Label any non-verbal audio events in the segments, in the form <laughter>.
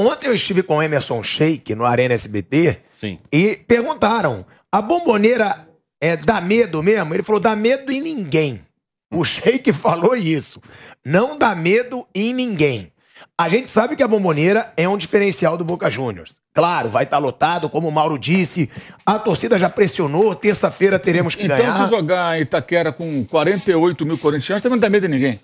Ontem eu estive com o Emerson Sheik no Arena SBT Sim. e perguntaram: a bomboneira é, dá medo mesmo? Ele falou: dá medo em ninguém. O Sheik <laughs> falou isso. Não dá medo em ninguém. A gente sabe que a bomboneira é um diferencial do Boca Juniors. Claro, vai estar tá lotado, como o Mauro disse. A torcida já pressionou, terça-feira teremos que então, ganhar. Então, se jogar Itaquera com 48 mil corintianos, também não dá medo de ninguém.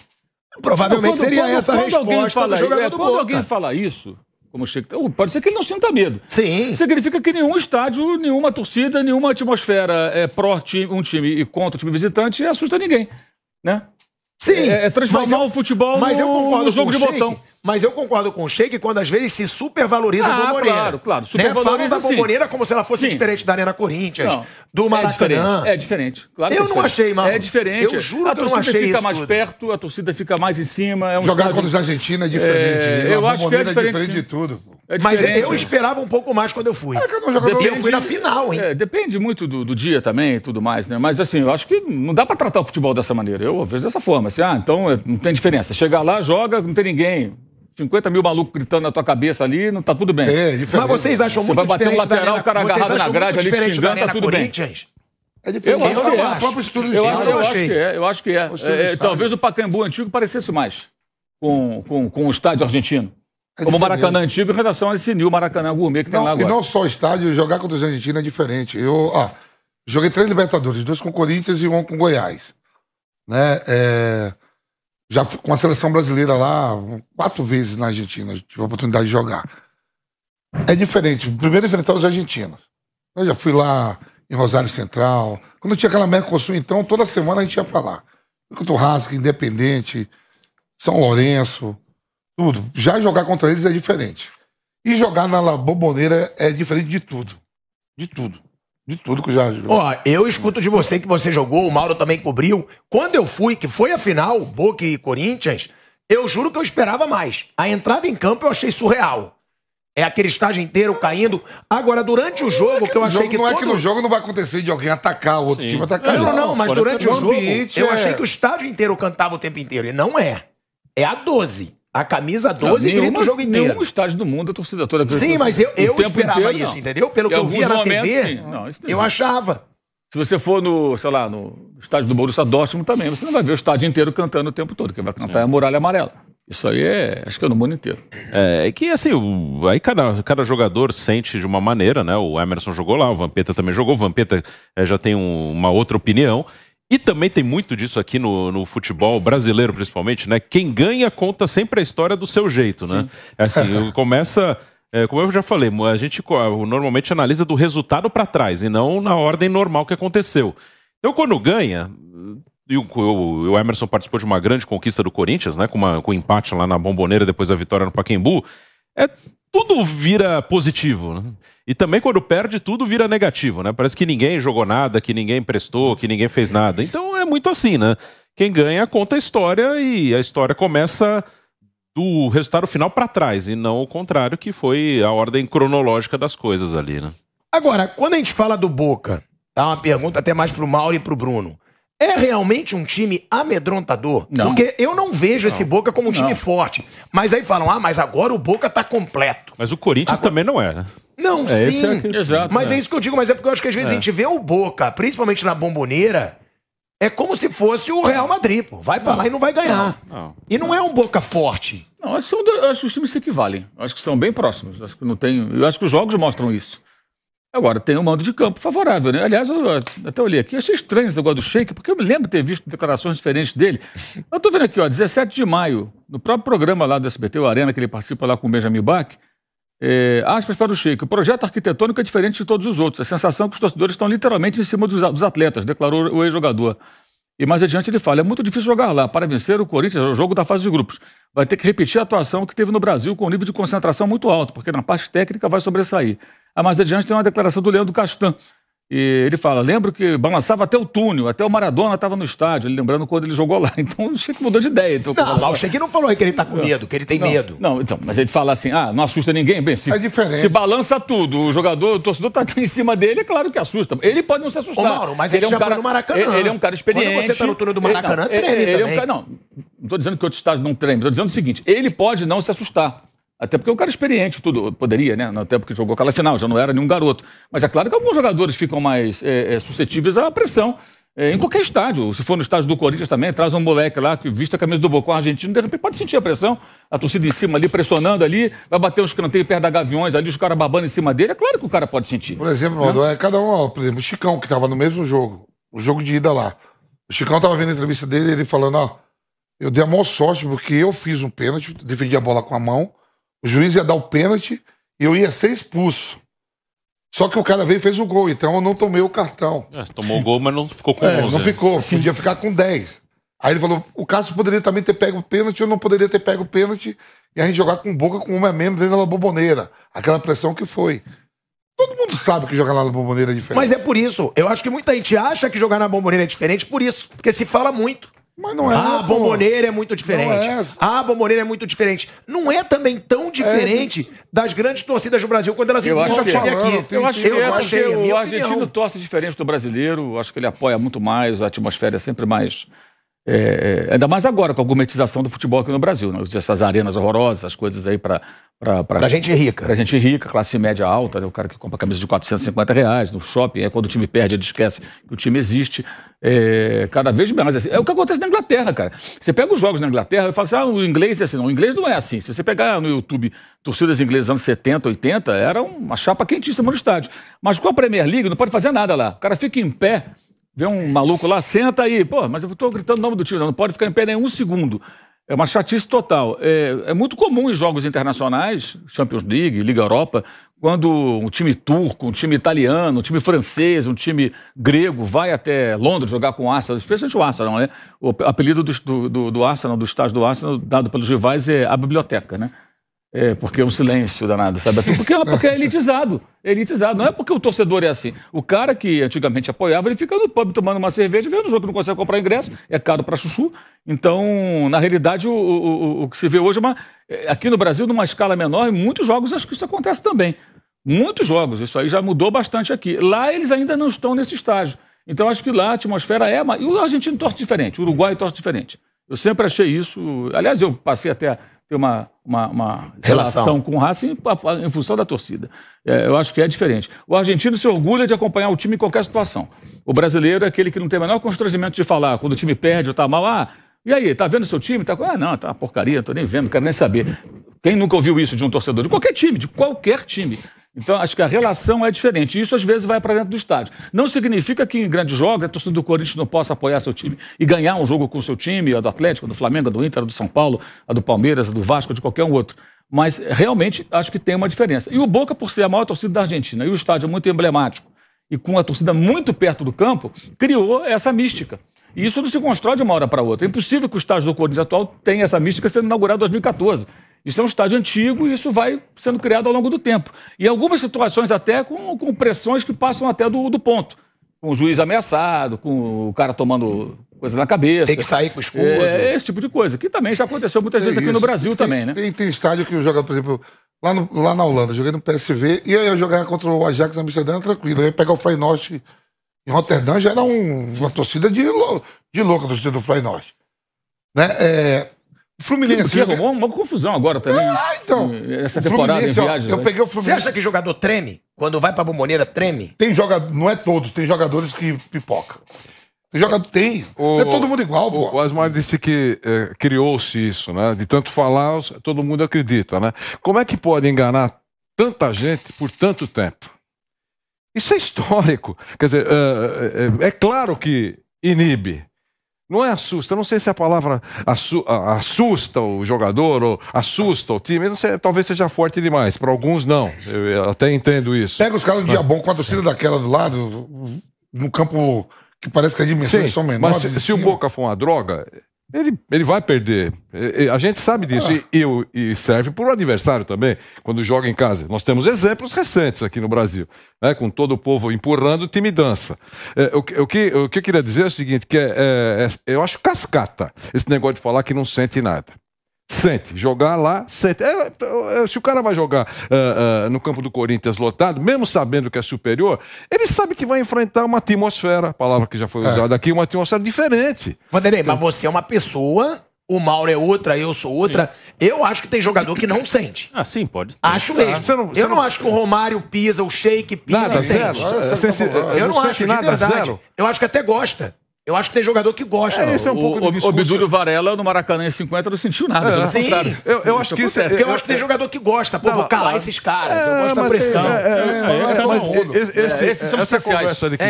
Provavelmente quando, seria quando, essa quando a resposta alguém fala, do jogador é, Quando Boca. alguém fala isso, como o Pode ser que ele não sinta medo. Sim. Significa que nenhum estádio, nenhuma torcida, nenhuma atmosfera é pró -time, um time e contra o time visitante assusta ninguém. Né? Sim. É, é transformar eu, o futebol mas no, eu no jogo de botão. Mas eu concordo com o Sheik quando às vezes se supervaloriza ah, a bomboneira. Claro, claro. Né? Supervaloriza, né? Falam da bomboneira sim. como se ela fosse sim. diferente da Arena Corinthians, não, do é Maracanã. É diferente. É diferente. Claro eu é diferente. não achei, mano. É diferente. Eu juro a que eu não achei A torcida fica mais tudo. perto, a torcida fica mais em cima. É um Jogar estádio... contra os argentinos é diferente. É, né? Eu acho que é diferente, É diferente de tudo. É mas eu é. esperava um pouco mais quando eu fui. É, cada um jogador depende, eu fui na final, hein? É, depende muito do, do, dia também e tudo mais, né? Mas assim, eu acho que não dá para tratar o futebol dessa maneira. Eu vejo dessa forma. Assim, ah, então é, não tem diferença. Chegar lá, joga, não tem ninguém. 50 mil malucos gritando na tua cabeça ali, não tá tudo bem. É, é Mas vocês acham muito muito Você vai bater um lateral, o cara agarrado na grade ali, te xingando, tá tudo bem. É diferente. Eu acho que é. Eu acho, eu acho que é. Eu acho que é. é talvez o Pacaembu antigo parecesse mais com, com, com o estádio argentino. É Como o Maracanã Antigo em relação a esse New Maracanã Gourmet que não, tem lá agora. E não só o estádio, jogar contra os argentinos é diferente. Eu ah, joguei três Libertadores, dois com Corinthians e um com Goiás. Né? É, já com a seleção brasileira lá, quatro vezes na Argentina, tive a oportunidade de jogar. É diferente. Primeiro enfrentar os argentinos. Eu já fui lá em Rosário Central. Quando tinha aquela Mercosul, então, toda semana a gente ia pra lá. Contra o Rasca, Independente, São Lourenço. Tudo. Já jogar contra eles é diferente. E jogar na La Boboneira é diferente de tudo. De tudo. De tudo que já jogou. Ó, eu escuto de você que você jogou, o Mauro também cobriu. Quando eu fui, que foi a final, Boca e Corinthians, eu juro que eu esperava mais. A entrada em campo eu achei surreal. É aquele estágio inteiro caindo. Agora, durante o é jogo, é que eu achei jogo, que. Não todo... é que no jogo não vai acontecer de alguém atacar o outro Sim. time atacar. Não, não, não, mas durante o é jogo, eu é. achei que o estádio inteiro cantava o tempo inteiro. E não é. É a 12. A camisa 12 não, grita o jogo inteiro. Nenhum estádio do mundo a torcida toda grita. Sim, mas eu, eu esperava inteiro, isso, não. entendeu? Pelo em que eu via na TV, não, eu achava. Se você for no, sei lá, no estádio do Borussia Dortmund também, você não vai ver o estádio inteiro cantando o tempo todo. que vai cantar é, a Muralha Amarela. Isso aí é, acho que é no mundo inteiro. É, é que assim, o, aí cada, cada jogador sente de uma maneira, né? O Emerson jogou lá, o Vampeta também jogou, o Vampeta é, já tem um, uma outra opinião. E também tem muito disso aqui no, no, futebol brasileiro, principalmente, né? Quem ganha conta sempre a história do seu jeito, né? Sim. É assim, começa. É, como eu já falei, a gente normalmente analisa do resultado para trás e não na ordem normal que aconteceu. Então, quando ganha, e o, Emerson participou de uma grande conquista do Corinthians, né? Com, uma, com um empate lá na bomboneira, depois a vitória no Paquembu é tudo vira positivo. Né? E também quando perde, tudo vira negativo, né? Parece que ninguém jogou nada, que ninguém prestou, que ninguém fez nada. Então é muito assim, né? Quem ganha conta a história e a história começa do resultado final para trás e não o contrário, que foi a ordem cronológica das coisas ali, né? Agora, quando a gente fala do Boca, tá uma pergunta até mais pro Mauro e pro Bruno. É realmente um time amedrontador? Não. Porque eu não vejo não. esse Boca como um time não. forte. Mas aí falam, ah, mas agora o Boca tá completo. Mas o Corinthians agora... também não é, né? Não, é, é sim. É Exato, mas é. é isso que eu digo, mas é porque eu acho que às vezes é. a gente vê o Boca, principalmente na bomboneira, é como se fosse o Real Madrid, pô. Vai pra lá e não vai ganhar. e não, é um Boca forte. Não, acho que, são, acho que os times se equivalem. Acho que são bem próximos. Acho que não tem. Eu acho que os jogos mostram isso. Agora, tem um mando de campo favorável, né? Aliás, eu, eu até olhei aqui, achei estranho esse negócio do Sheik, porque eu me lembro ter visto declarações diferentes dele. Eu estou vendo aqui, ó, 17 de maio, no próprio programa lá do SBT, o Arena, que ele participa lá com o Benjamin Bach, é, aspas para o Sheik, o projeto arquitetônico é diferente de todos os outros. A sensação é que os torcedores estão literalmente em cima dos, dos atletas, declarou o ex-jogador. E mais adiante ele fala: é muito difícil jogar lá. Para vencer o Corinthians, é o jogo da fase de grupos. Vai ter que repetir a atuação que teve no Brasil com um nível de concentração muito alto, porque na parte técnica vai sobressair. Ah, mais adiante tem uma declaração do Leandro Castan. E ele fala: lembro que balançava até o túnel, até o Maradona estava no estádio, lembrando quando ele jogou lá. <laughs> Então o Sheik mudou de ideia. Então, não, lá, o Sheik não falou aí que ele está com medo, que ele tem não, medo. Não, então, mas ele fala assim: ah, não assusta ninguém. Bem, se, é se balança tudo, o jogador, o torcedor está em cima dele, é claro que assusta. Ele pode não se assustar. Ô, Mauro, mas ele, ele é um cara no Maracanã. Ele, é um cara experiente. Quando você está no túnel do Maracanã, ele, não, treme ele, ele é um cara, não, não estou dizendo que outro estádio não treme, estou dizendo o seguinte: ele pode não se assustar. Até porque o é cara experiente, tudo poderia, né? Até porque jogou aquela final, já não era nenhum garoto. Mas é claro que alguns jogadores ficam mais é, é, suscetíveis à pressão. É, em qualquer estádio, se for no estádio do Corinthians também, traz um moleque lá que vista a camisa do Bocó argentino, de repente pode sentir a pressão, a torcida em cima ali, pressionando ali, vai bater um escanteio perto da Gaviões ali, os caras babando em cima dele, é claro que o cara pode sentir. Por exemplo, né? é cada um, ó, por exemplo, o Chicão, que estava no mesmo jogo, o jogo de ida lá. O Chicão estava vendo a entrevista dele, ele falando, ó, eu dei a maior sorte porque eu fiz um pênalti, defendi a bola com a mão, o juiz ia dar o pênalti e eu ia ser expulso. Só que o cara veio e fez o gol, então eu não tomei o cartão. É, tomou o gol, mas não ficou com é, 11. Não ficou, Sim. podia ficar com 10. Aí ele falou: o Cássio poderia também ter pego o pênalti, eu não poderia ter pego o pênalti, e a gente jogar com boca com uma a menos dentro da boboneira. Aquela pressão que foi. Todo mundo sabe que jogar lá na bomboneira é diferente. Mas é por isso. Eu acho que muita gente acha que jogar na bomboneira é diferente por isso. Porque se fala muito. Mas não é. Ah, pô. bomboneira é muito diferente. é. Ah, bomboneira é muito diferente. Não é também tão diferente é. das grandes torcidas do Brasil quando elas eu encontram acho que, é. aqui. aqui. eu acho que é eu é porque o argentino opinião. torce diferente do brasileiro. Acho que ele apoia muito mais, a atmosfera é sempre mais. É, é ainda mais agora com a gourmetização do futebol aqui no Brasil, né? essas arenas horrorosas, as coisas aí para para gente rica. Para gente rica, classe média alta, né? o cara que compra camisa de 450 reais no shopping, é quando o time perde, ele esquece que o time existe. É, cada vez mais. Assim. É o que acontece na Inglaterra, cara. Você pega os jogos na Inglaterra e fala assim: ah, o inglês é assim. Não, o inglês não é assim. Se você pegar no YouTube torcidas inglesas anos 70, 80, era uma chapa quentíssima no estádio. Mas com a Premier League, não pode fazer nada lá. O cara fica em pé. Vê um maluco lá, senta aí. Pô, mas eu tô gritando o nome do time. não pode ficar em pé nem um segundo. É uma chatice total. É, é, muito comum em jogos internacionais, Champions League, Liga Europa, quando um time turco, um time italiano, um time francês, um time grego vai até Londres jogar com o Arsenal, especialmente o Arsenal, né? O apelido do, do, do Arsenal, do estádio do Arsenal, dado pelos rivais, é a biblioteca, né? É, porque é um silêncio danado, sabe? Porque, porque <laughs> é elitizado. É elitizado. Não é porque o torcedor é assim. O cara que antigamente apoiava, ele fica no pub tomando uma cerveja, vendo o jogo, não consegue comprar ingresso, é caro para chuchu. Então, na realidade, o, o, o que se vê hoje, é uma, é, aqui no Brasil, numa escala menor, em muitos jogos, acho que isso acontece também. Muitos jogos, isso aí já mudou bastante aqui. Lá eles ainda não estão nesse estágio. Então, acho que lá a atmosfera é. E o argentino torce diferente, o Uruguai torce diferente. Eu sempre achei isso. Aliás, eu passei até ter uma, uma, uma relação. relação. com o Racing em, função da torcida. É, eu acho que é diferente. O argentino se orgulha de acompanhar o time em qualquer situação. O brasileiro é aquele que não tem o menor constrangimento de falar quando o time perde ou tá mal. Ah, e aí, tá vendo seu time? Tá... Ah, não, tá uma porcaria, não tô nem vendo, não quero nem saber. Quem nunca ouviu isso de um torcedor? De qualquer time, de qualquer time. Então, acho que a relação é diferente. Isso, às vezes, vai para dentro do estádio. Não significa que em grandes jogos a é torcida do Corinthians não possa apoiar seu time e ganhar um jogo com seu time, a do Atlético, a do Flamengo, a do Inter, a do São Paulo, a do Palmeiras, a do Vasco, a de qualquer um outro. Mas, realmente, acho que tem uma diferença. E o Boca, por ser a maior torcida da Argentina, e o estádio é muito emblemático, e com a torcida muito perto do campo, criou essa mística. E isso não se constrói de uma hora para outra. É impossível que o estádio do Corinthians atual tenha essa mística sendo inaugurado em 2014. Isso é um estádio antigo e isso vai sendo criado ao longo do tempo. E algumas situações até com, com pressões que passam até do, do ponto. Com o juiz ameaçado, com o cara tomando coisa na cabeça. Tem que sair com o escudo. É, esse tipo de coisa, que também já aconteceu muitas vezes aqui no Brasil tem, também, né? Tem, tem estádio que joga, por exemplo, lá, no, lá na Holanda, joguei no PSV, e aí eu jogava contra o Ajax Amsterdã, tranquilo. Aí pegar o Feyenoord em Rotterdam já era um, uma torcida de, de louca, a torcida do Feyenoord. Né? É, o Fluminense. Que arrumou uma confusão agora também. Ah, então. Hum, essa temporada Fluminense, em viagens. Eu, eu né? peguei o Fluminense. Você acha que jogador treme? Quando vai pra bomboneira, treme? Tem jogador. Não é todos, tem jogadores que pipoca. Tem jogador. Tem. O, é todo mundo igual, o, pô. O Asmar disse que é, criou-se isso, né? De tanto falar, todo mundo acredita, né? Como é que pode enganar tanta gente por tanto tempo? Isso é histórico. Quer dizer, é, é claro que inibe. Não é assusta, não sei se é a palavra assusta o jogador ou assusta o time, não sei, talvez seja forte demais, para alguns não, eu até entendo isso. Pega os caras no dia bom com a torcida daquela do lado, no campo que parece que as dimensões Sim, são menores. Mas se, se o Boca for uma droga, ele, ele vai perder. A gente sabe disso. Ah. E, eu, e serve para o adversário também, quando joga em casa. Nós temos exemplos recentes aqui no Brasil, né? com todo o povo empurrando, o time dança. É, o, o, que, o que eu queria dizer é o seguinte, que é, é, é eu acho cascata esse negócio de falar que não sente nada. Sente, jogar lá, sente. É, é, é, se o cara vai jogar uh, uh, no campo do Corinthians lotado, mesmo sabendo que é superior, ele sabe que vai enfrentar uma atmosfera, palavra que já foi é. usada aqui, uma atmosfera diferente. Vanderlei, então, mas você é uma pessoa o Mauro é outra, eu sou outra. Sim. Eu acho que tem jogador que não sente. Ah, sim, pode. Ter. Acho ah, mesmo. Você não, você eu não, não, acho que o Romário pisa, o Sheik pisa nada, e sente. Zero. Eu, não, não acho, nada, verdade. Zero. Eu acho que até gosta. Eu acho que tem jogador que gosta. É, esse é um pouco o, o Varela no Maracanã em 50 não sentiu nada. É. Sim. Eu, eu acho que isso é, eu, eu, é, acho que tem é. jogador que gosta. Pô, não, vou calar esses caras. É, eu gosto da pressão. esses são essa conversa de que,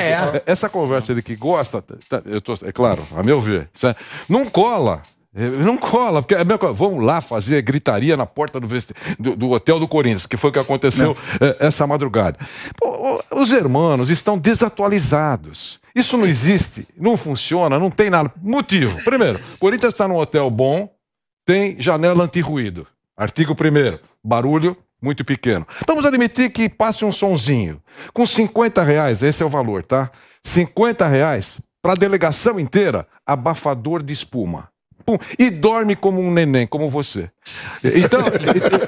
essa conversa de que gosta, tá, eu tô, é claro, a meu ver, não cola. Não cola, porque é a mesma coisa. Vamos lá fazer gritaria na porta do, do, do hotel do Corinthians, que foi o que aconteceu eh, essa madrugada. Pô, os hermanos estão desatualizados. Isso não existe, não funciona, não tem nada. Motivo. Primeiro, Corinthians está num hotel bom, tem janela antirruído. Artigo 1 barulho muito pequeno. Vamos admitir que passe um sonzinho. Com 50 reais, esse é o valor, tá? 50 reais para a delegação inteira, abafador de espuma. Pum, e dorme como um neném, como você. Então,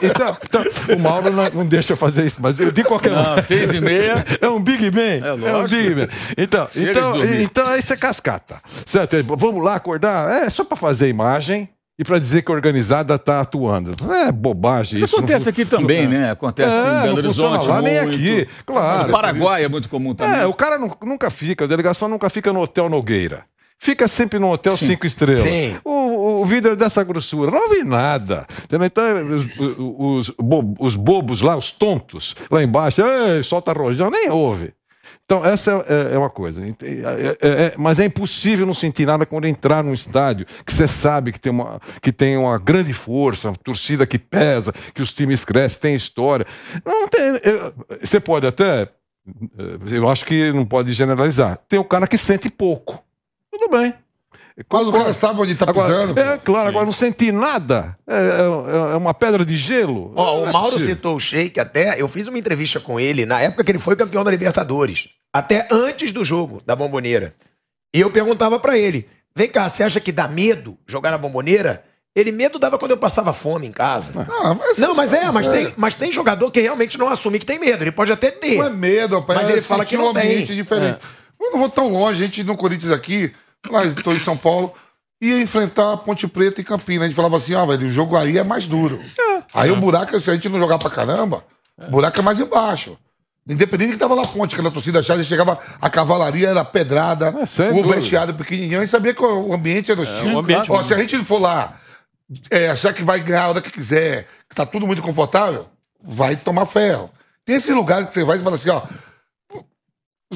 então, então o Mauro não, não, deixa eu fazer isso, mas eu de qualquer não, maneira. Seis e meia. É um Big ben É, é um Big Man. Então, então, então isso é cascata. Certo? É, vamos lá acordar? É só para fazer imagem. E para dizer que a organizada está atuando. É bobagem isso. isso acontece aqui também, né? Acontece é, em Belo Horizonte. Não, nem aqui. Claro. No Paraguai é muito comum também. É, o cara nunca fica, a delegação nunca fica no Hotel Nogueira. Fica sempre no Hotel Sim. Cinco Estrelas. Sim. O o vidro é dessa grossura. Não vi nada. Então, os, os, os bobos lá, os tontos, lá embaixo, solta rojão, nem ouve. Então, essa é, é, é uma coisa. É, é, é, mas é impossível não sentir nada quando entrar num estádio que você sabe que tem, uma, que tem uma grande força, uma torcida que pesa, que os times crescem, tem história. Não tem, você pode até. Eh, eu acho que não pode generalizar. Tem o cara que sente pouco. Tudo bem. Quando o cara sabe onde está pisando. É, claro, agora não senti nada. É, é, é, é uma pedra de gelo. Ó, o é Mauro citou o Sheik até. Eu fiz uma entrevista com ele na época que ele foi campeão da Libertadores. Até antes do jogo da Bomboneira. E eu perguntava para ele: vem cá, você acha que dá medo jogar na Bomboneira? Ele medo dava quando eu passava fome em casa. Ah, mas não, mas é, é mas tem, mas tem jogador que realmente não assume que tem medo. Ele pode até ter. Não é medo, rapaz. Mas ele fala que não um ambiente tem. diferente. É. Eu não vou tão longe, a gente no Corinthians aqui lá estou em São Paulo, ia enfrentar a Ponte Preta e Campinas. A gente falava assim, ó, ah, velho, o jogo aí é mais duro. É. Aí é. o buraco, se a gente não jogar pra caramba, o é. buraco é mais embaixo. Independente que tava lá a ponte, que na torcida achava, chegava a cavalaria, era pedrada, é, é o vestiário pequenininho, e sabia que o ambiente era hostil. É, se a gente for lá é, achar que vai ganhar a hora que quiser, que tá tudo muito confortável, vai tomar ferro. Tem esses lugares que você vai e fala assim, ó,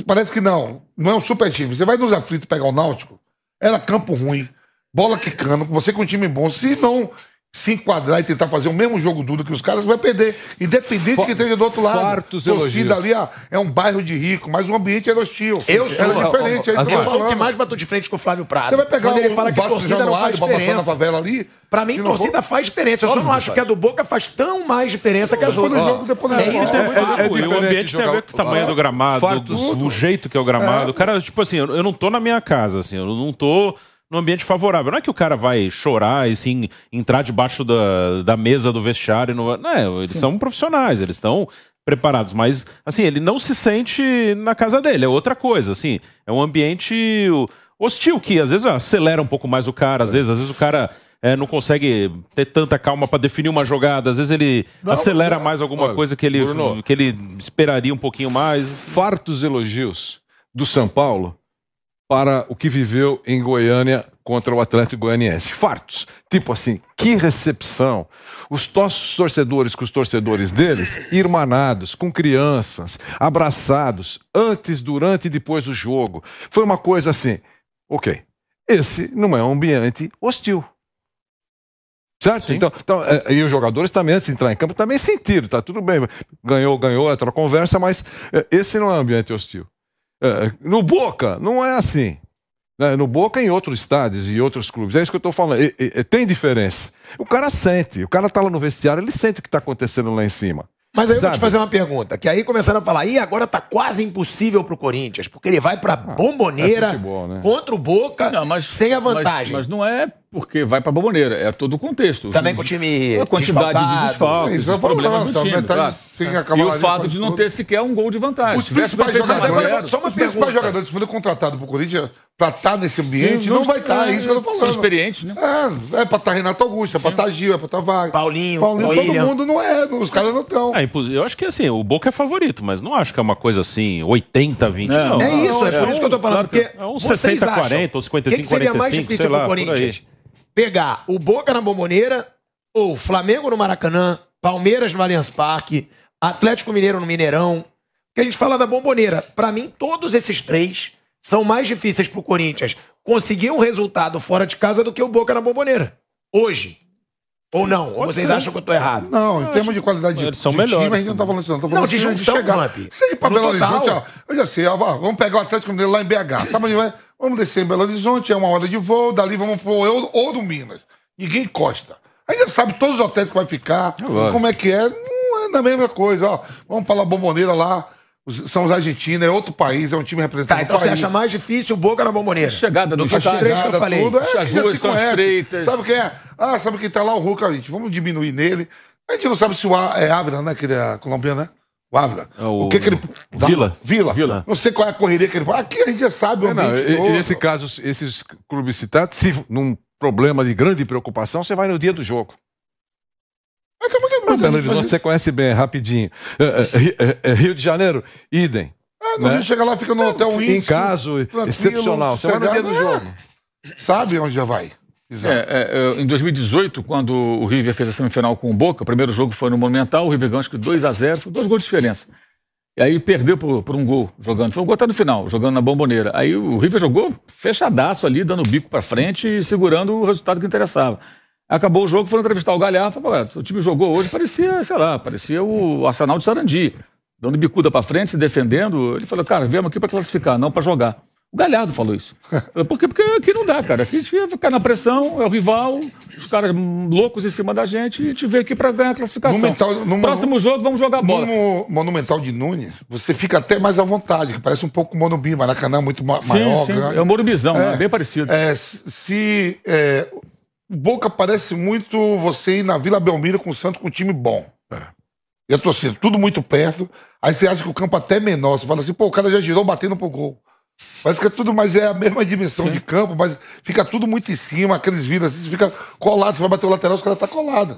parece que não, não é um super time. Você vai nos aflitos pegar o Náutico, era campo ruim, bola quicando, você com um time bom. Se não se enquadrar e tentar fazer o mesmo jogo duro que os caras, vai perder. Independente F que esteja do outro lado. Fartos Torcida ali ah, é um bairro de rico, mas o ambiente é hostil. Eu é sou, era diferente. É eu, eu, eu sou o que mais bateu de frente com o Flávio Prado. Você vai pegar Quando o, ele fala o que Vasco torcida não faz diferença. Na favela ali, pra mim, torcida faz diferença. Eu só não acho que a do Boca faz tão mais diferença que as outras. Jogo, depois é, jogo. É, é, é, é o ambiente tem a ver com o tamanho do gramado, do, jeito que é o gramado. O é. cara, tipo assim, eu não tô na minha casa, assim, eu não tô no ambiente favorável. Não é que o cara vai chorar e sim entrar debaixo da, da mesa do vestiário. No... Não, é, eles sim. são profissionais, eles estão preparados, mas assim, ele não se sente na casa dele, é outra coisa, assim, é um ambiente hostil que às vezes acelera um pouco mais o cara, às vezes, às vezes o cara é, não consegue ter tanta calma para definir uma jogada. Às vezes ele não, acelera não, mais alguma olha, coisa que ele, Bruno, que ele esperaria um pouquinho mais. Fartos elogios do São Paulo para o que viveu em Goiânia contra o Atlético Goianiense. Fartos, tipo assim, que recepção! Os nossos torcedores com os torcedores deles, irmanados, com crianças, abraçados, antes, durante e depois do jogo. Foi uma coisa assim, ok, esse não é um ambiente hostil. Certo? Sim. Então, então é, e os jogadores também, antes de entrar em campo, também sentiram, tá tudo bem. Ganhou, ganhou, outra conversa, mas é, esse não é um ambiente hostil. É, no Boca, não é assim. Né, no Boca em outros estádios e outros clubes. É isso que eu estou falando. E, e, tem diferença. O cara sente. O cara está lá no vestiário, ele sente o que está acontecendo lá em cima. Mas aí Sabe? eu vou te fazer uma pergunta, que aí começaram a falar, e agora está quase impossível para o Corinthians, porque ele vai para ah, bomboneira é futebol, né? contra o Boca não, mas, sem a vantagem. Mas, mas não é porque vai para boboneira. É todo o contexto. Também com o time. A quantidade de desfalques, é, os problemas do time. Tá claro. E o fato de não ter sequer um gol de vantagem. Os principais jogadores, agora, só uma os principais jogadores que foram contratados para o Corinthians para estar tá nesse ambiente Sim, não, não, vai estar. Tá, é, é isso que eu tô falando. São experientes, né? É, é para estar Renato Augusto, é para estar Gil, é para estar Wagner. Paulinho, Paulinho. Paulinho todo mundo não é, os caras não estão. É, eu acho que assim, o Boca é favorito, mas não acho que é uma coisa assim, 80, 20. Não, não é isso, é por isso que eu tô falando. Porque é um 60, 40 ou 55, 45. que seria mais difícil pro Corinthians? pegar o Boca na Bomboneira ou Flamengo no Maracanã, Palmeiras no Allianz Parque, Atlético Mineiro no Mineirão. Que a gente fala da Bomboneira. Para mim, todos esses três são mais difíceis pro Corinthians conseguir um resultado fora de casa do que o Boca na Bomboneira. Hoje. Ou não? Ou vocês acham que eu tô errado? Não, em termos de qualidade de, são de melhores, time, a gente não tá falando isso, não. Tô falando não, de junção, de chegar. Você ir pra Belo Horizonte, ó, eu já sei, ó, vamos pegar o Atlético Mineiro lá em BH. Sabe onde vai? Vamos descer em Belo Horizonte, é uma hora de voo, dali vamos pro Ouro, Ouro Minas. Ninguém encosta. Ainda sabe todos os hotéis que vai ficar, é como é que é. Não é da mesma coisa, ó. Vamos pra La Bomboneira lá. são os argentinos, é outro país, é um time representado. Tá, então você acha mais difícil o Boca na Bomboneira? Chegada do que três que eu falei. Tudo, é, as ruas são estreitas. Sabe quem é? Ah, sabe quem tá lá? O Hulk, a gente. Vamos diminuir nele. A gente não sabe se o a, é Ávila, né? Que ele é colombiano, né? O Ávila. É o, que, que ele. Vila. Vila. Vila. Não sei qual é a correria que ele. Aqui a gente já sabe. É, não, e, nesse caso, esses clubes citados, se num problema de grande preocupação, você vai no dia do jogo. Mas, mas, mas, Belo Horizonte você conhece bem, é rapidinho. É, é, é, Rio de Janeiro, idem. Ah, não, né? chega lá, fica no hotel Em caso excepcional, você vai no dia do jogo. Sabe onde já vai? É, é, em 2018, quando o River fez a semifinal com o Boca, o primeiro jogo foi no Monumental, o River ganhou acho que 2 a 0 foi dois gols de diferença. E aí perdeu por, por um gol jogando. Foi um gol até no final, jogando na bomboneira. Aí o River jogou fechadaço ali, dando o bico para frente e segurando o resultado que interessava. Acabou o jogo, foi entrevistar o Galhardo, falou, o time jogou hoje, parecia, sei lá, parecia o Arsenal de Sarandi, dando bicuda para frente, se defendendo. Ele falou, cara, viemos aqui para classificar, não para jogar. O Galhardo falou isso. <laughs> Porque, porque aqui não dá, cara. Aqui a gente ia ficar na pressão, é o rival, os caras loucos em cima da gente, e a gente veio aqui para ganhar a classificação. Monumental, no, Próximo jogo, vamos jogar bola. No Monumental de Nunes, você fica até mais à vontade, que parece um pouco Monubi, Maracanã muito ma sim, maior. Sim, grande. é o Morubizão, né? é, né? bem parecido. É, se... É, Boca parece muito você ir na Vila Belmiro com o Santos com um time bom. É. E a torcida, tudo muito perto. Aí você acha que o campo é até é menor. Você fala assim, pô, o cara já girou batendo pro gol. Parece que é tudo, mas é a mesma dimensão Sim. de campo, mas fica tudo muito em cima, aqueles vidas, assim, você fica colado, você vai bater o lateral, os caras tá colados.